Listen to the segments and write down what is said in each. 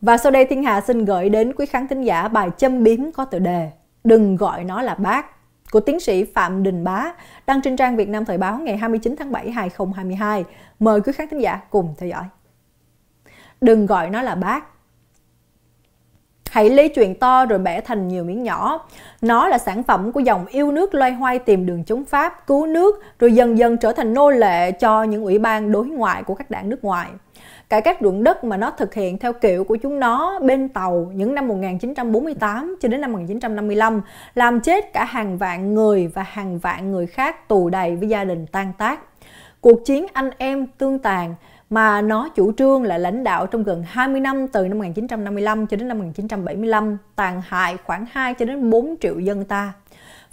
Và sau đây Thiên Hà xin gửi đến quý khán thính giả bài châm biếm có tựa đề Đừng gọi nó là bác của tiến sĩ Phạm Đình Bá đăng trên trang Việt Nam Thời báo ngày 29 tháng 7 2022. Mời quý khán thính giả cùng theo dõi. Đừng gọi nó là bác. Hãy lấy chuyện to rồi bẻ thành nhiều miếng nhỏ. Nó là sản phẩm của dòng yêu nước loay hoay tìm đường chống Pháp, cứu nước, rồi dần dần trở thành nô lệ cho những ủy ban đối ngoại của các đảng nước ngoài cải cách ruộng đất mà nó thực hiện theo kiểu của chúng nó bên tàu những năm 1948 cho đến năm 1955 làm chết cả hàng vạn người và hàng vạn người khác tù đầy với gia đình tan tác. Cuộc chiến anh em tương tàn mà nó chủ trương là lãnh đạo trong gần 20 năm từ năm 1955 cho đến năm 1975 tàn hại khoảng 2 cho đến 4 triệu dân ta.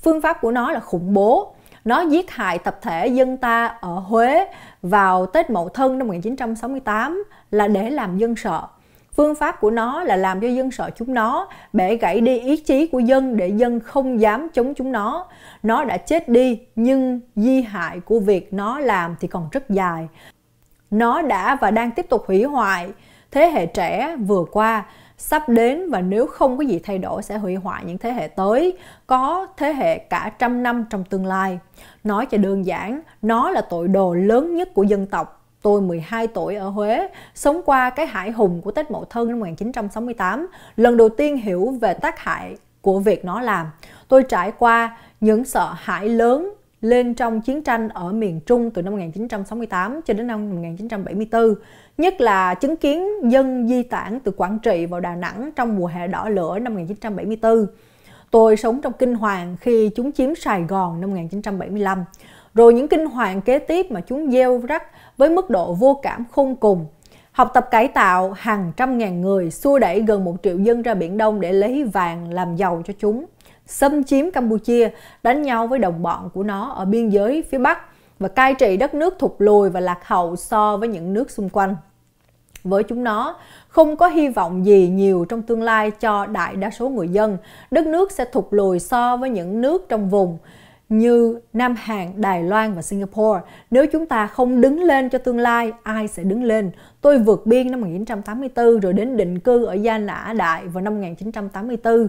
Phương pháp của nó là khủng bố, nó giết hại tập thể dân ta ở Huế vào Tết Mậu Thân năm 1968 là để làm dân sợ. Phương pháp của nó là làm cho dân sợ chúng nó, bẻ gãy đi ý chí của dân để dân không dám chống chúng nó. Nó đã chết đi, nhưng di hại của việc nó làm thì còn rất dài. Nó đã và đang tiếp tục hủy hoại thế hệ trẻ vừa qua sắp đến và nếu không có gì thay đổi sẽ hủy hoại những thế hệ tới, có thế hệ cả trăm năm trong tương lai. Nói cho đơn giản, nó là tội đồ lớn nhất của dân tộc. Tôi 12 tuổi ở Huế, sống qua cái hải hùng của Tết Mậu Thân năm 1968, lần đầu tiên hiểu về tác hại của việc nó làm. Tôi trải qua những sợ hãi lớn lên trong chiến tranh ở miền Trung từ năm 1968 cho đến năm 1974, nhất là chứng kiến dân di tản từ Quảng Trị vào Đà Nẵng trong mùa hè đỏ lửa năm 1974. Tôi sống trong kinh hoàng khi chúng chiếm Sài Gòn năm 1975, rồi những kinh hoàng kế tiếp mà chúng gieo rắc với mức độ vô cảm khôn cùng. Học tập cải tạo hàng trăm ngàn người xua đẩy gần một triệu dân ra Biển Đông để lấy vàng làm giàu cho chúng xâm chiếm Campuchia, đánh nhau với đồng bọn của nó ở biên giới phía Bắc và cai trị đất nước thụt lùi và lạc hậu so với những nước xung quanh. Với chúng nó, không có hy vọng gì nhiều trong tương lai cho đại đa số người dân, đất nước sẽ thụt lùi so với những nước trong vùng như Nam Hàn, Đài Loan và Singapore. Nếu chúng ta không đứng lên cho tương lai, ai sẽ đứng lên? Tôi vượt biên năm 1984 rồi đến định cư ở Gia Nã Đại vào năm 1984.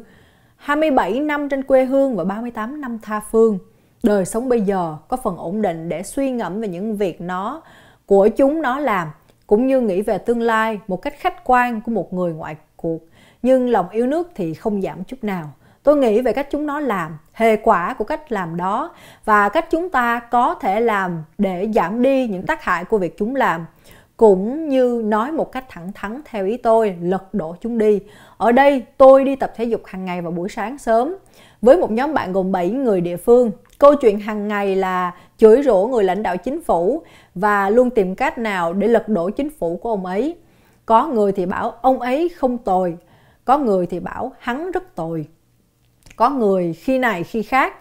27 năm trên quê hương và 38 năm tha phương. Đời sống bây giờ có phần ổn định để suy ngẫm về những việc nó của chúng nó làm cũng như nghĩ về tương lai một cách khách quan của một người ngoại cuộc. Nhưng lòng yêu nước thì không giảm chút nào. Tôi nghĩ về cách chúng nó làm, hệ quả của cách làm đó và cách chúng ta có thể làm để giảm đi những tác hại của việc chúng làm cũng như nói một cách thẳng thắn theo ý tôi lật đổ chúng đi ở đây tôi đi tập thể dục hàng ngày vào buổi sáng sớm với một nhóm bạn gồm 7 người địa phương câu chuyện hàng ngày là chửi rủa người lãnh đạo chính phủ và luôn tìm cách nào để lật đổ chính phủ của ông ấy có người thì bảo ông ấy không tồi có người thì bảo hắn rất tồi có người khi này khi khác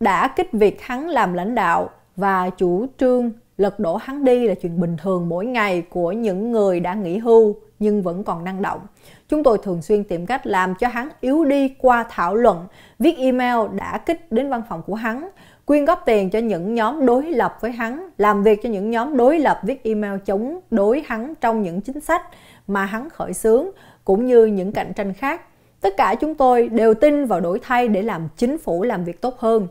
đã kích việc hắn làm lãnh đạo và chủ trương lật đổ hắn đi là chuyện bình thường mỗi ngày của những người đã nghỉ hưu nhưng vẫn còn năng động. Chúng tôi thường xuyên tìm cách làm cho hắn yếu đi qua thảo luận, viết email đã kích đến văn phòng của hắn, quyên góp tiền cho những nhóm đối lập với hắn, làm việc cho những nhóm đối lập viết email chống đối hắn trong những chính sách mà hắn khởi xướng cũng như những cạnh tranh khác. Tất cả chúng tôi đều tin vào đổi thay để làm chính phủ làm việc tốt hơn.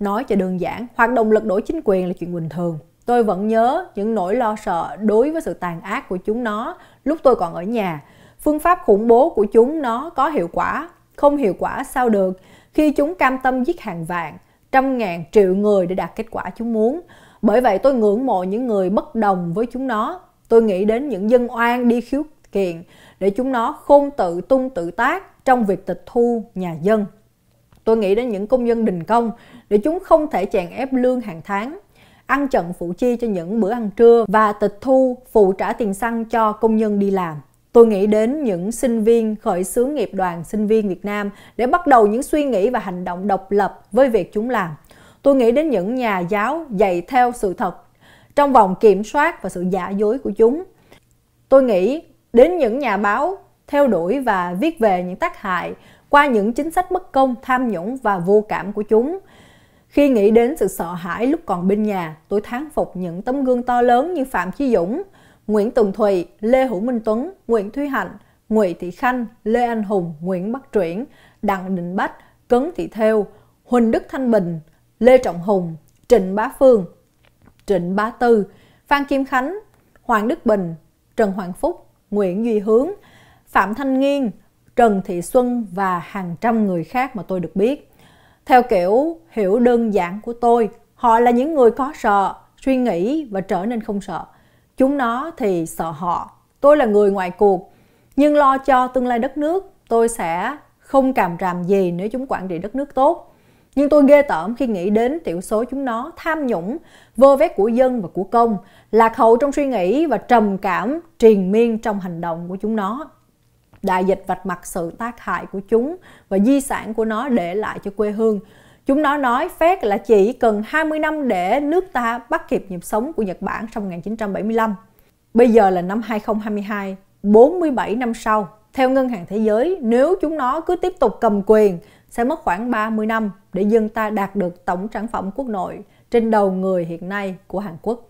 Nói cho đơn giản, hoạt động lật đổ chính quyền là chuyện bình thường. Tôi vẫn nhớ những nỗi lo sợ đối với sự tàn ác của chúng nó lúc tôi còn ở nhà. Phương pháp khủng bố của chúng nó có hiệu quả, không hiệu quả sao được khi chúng cam tâm giết hàng vạn, trăm ngàn triệu người để đạt kết quả chúng muốn. Bởi vậy tôi ngưỡng mộ những người bất đồng với chúng nó. Tôi nghĩ đến những dân oan đi khiếu kiện để chúng nó không tự tung tự tác trong việc tịch thu nhà dân. Tôi nghĩ đến những công dân đình công để chúng không thể chèn ép lương hàng tháng ăn chận phụ chi cho những bữa ăn trưa và tịch thu phụ trả tiền xăng cho công nhân đi làm. Tôi nghĩ đến những sinh viên khởi xướng nghiệp đoàn sinh viên Việt Nam để bắt đầu những suy nghĩ và hành động độc lập với việc chúng làm. Tôi nghĩ đến những nhà giáo dạy theo sự thật trong vòng kiểm soát và sự giả dối của chúng. Tôi nghĩ đến những nhà báo theo đuổi và viết về những tác hại qua những chính sách bất công, tham nhũng và vô cảm của chúng. Khi nghĩ đến sự sợ hãi lúc còn bên nhà, tôi thán phục những tấm gương to lớn như Phạm Chí Dũng, Nguyễn tùng Thùy, Lê Hữu Minh Tuấn, Nguyễn Thúy Hạnh, nguyễn Thị Khanh, Lê Anh Hùng, Nguyễn Bắc Truyển, Đặng Đình Bách, Cấn Thị theo, Huỳnh Đức Thanh Bình, Lê Trọng Hùng, Trịnh Bá Phương, Trịnh Bá Tư, Phan Kim Khánh, Hoàng Đức Bình, Trần Hoàng Phúc, Nguyễn Duy Hướng, Phạm Thanh Nghiên, Trần Thị Xuân và hàng trăm người khác mà tôi được biết theo kiểu hiểu đơn giản của tôi họ là những người có sợ suy nghĩ và trở nên không sợ chúng nó thì sợ họ tôi là người ngoài cuộc nhưng lo cho tương lai đất nước tôi sẽ không càm ràm gì nếu chúng quản trị đất nước tốt nhưng tôi ghê tởm khi nghĩ đến tiểu số chúng nó tham nhũng vơ vét của dân và của công lạc hậu trong suy nghĩ và trầm cảm triền miên trong hành động của chúng nó đại dịch vạch mặt sự tác hại của chúng và di sản của nó để lại cho quê hương. Chúng nó nói phép là chỉ cần 20 năm để nước ta bắt kịp nhịp sống của Nhật Bản trong 1975. Bây giờ là năm 2022, 47 năm sau. Theo Ngân hàng Thế giới, nếu chúng nó cứ tiếp tục cầm quyền, sẽ mất khoảng 30 năm để dân ta đạt được tổng sản phẩm quốc nội trên đầu người hiện nay của Hàn Quốc.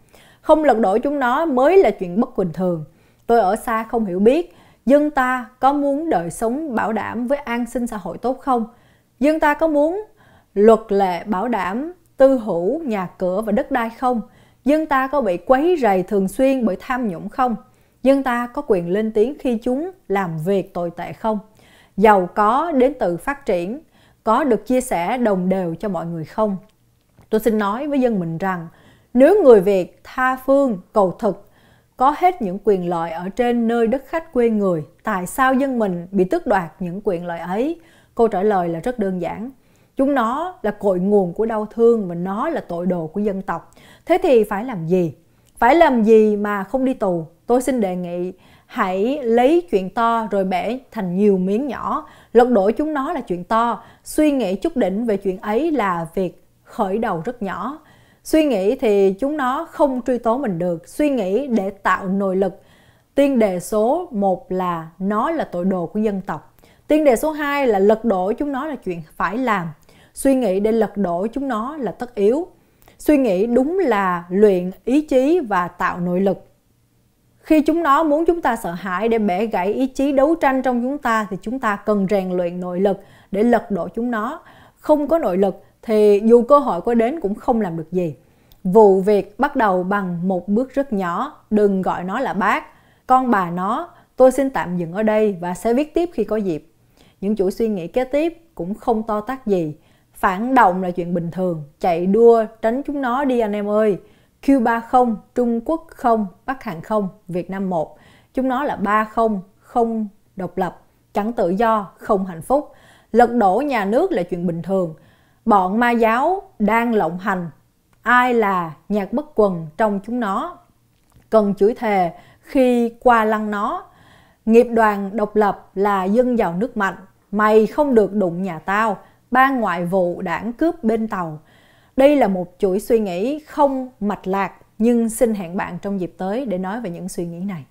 Không lật đổ chúng nó mới là chuyện bất bình thường. Tôi ở xa không hiểu biết, dân ta có muốn đời sống bảo đảm với an sinh xã hội tốt không dân ta có muốn luật lệ bảo đảm tư hữu nhà cửa và đất đai không dân ta có bị quấy rầy thường xuyên bởi tham nhũng không dân ta có quyền lên tiếng khi chúng làm việc tồi tệ không giàu có đến từ phát triển có được chia sẻ đồng đều cho mọi người không tôi xin nói với dân mình rằng nếu người việt tha phương cầu thực có hết những quyền lợi ở trên nơi đất khách quê người, tại sao dân mình bị tước đoạt những quyền lợi ấy? Câu trả lời là rất đơn giản. Chúng nó là cội nguồn của đau thương và nó là tội đồ của dân tộc. Thế thì phải làm gì? Phải làm gì mà không đi tù? Tôi xin đề nghị hãy lấy chuyện to rồi bẻ thành nhiều miếng nhỏ, lật đổ chúng nó là chuyện to, suy nghĩ chút đỉnh về chuyện ấy là việc khởi đầu rất nhỏ suy nghĩ thì chúng nó không truy tố mình được suy nghĩ để tạo nội lực tiên đề số 1 là nó là tội đồ của dân tộc tiên đề số 2 là lật đổ chúng nó là chuyện phải làm suy nghĩ để lật đổ chúng nó là tất yếu suy nghĩ đúng là luyện ý chí và tạo nội lực khi chúng nó muốn chúng ta sợ hãi để bẻ gãy ý chí đấu tranh trong chúng ta thì chúng ta cần rèn luyện nội lực để lật đổ chúng nó không có nội lực thì dù cơ hội có đến cũng không làm được gì. Vụ việc bắt đầu bằng một bước rất nhỏ, đừng gọi nó là bác, con bà nó, tôi xin tạm dừng ở đây và sẽ viết tiếp khi có dịp. Những chuỗi suy nghĩ kế tiếp cũng không to tác gì. Phản động là chuyện bình thường, chạy đua, tránh chúng nó đi anh em ơi. Cuba không, Trung Quốc không, Bắc Hàn không, Việt Nam một. Chúng nó là ba không, không độc lập, chẳng tự do, không hạnh phúc. Lật đổ nhà nước là chuyện bình thường, bọn ma giáo đang lộng hành, ai là nhạc bất quần trong chúng nó. Cần chửi thề khi qua lăng nó, nghiệp đoàn độc lập là dân giàu nước mạnh, mày không được đụng nhà tao, ban ngoại vụ đảng cướp bên tàu. Đây là một chuỗi suy nghĩ không mạch lạc nhưng xin hẹn bạn trong dịp tới để nói về những suy nghĩ này.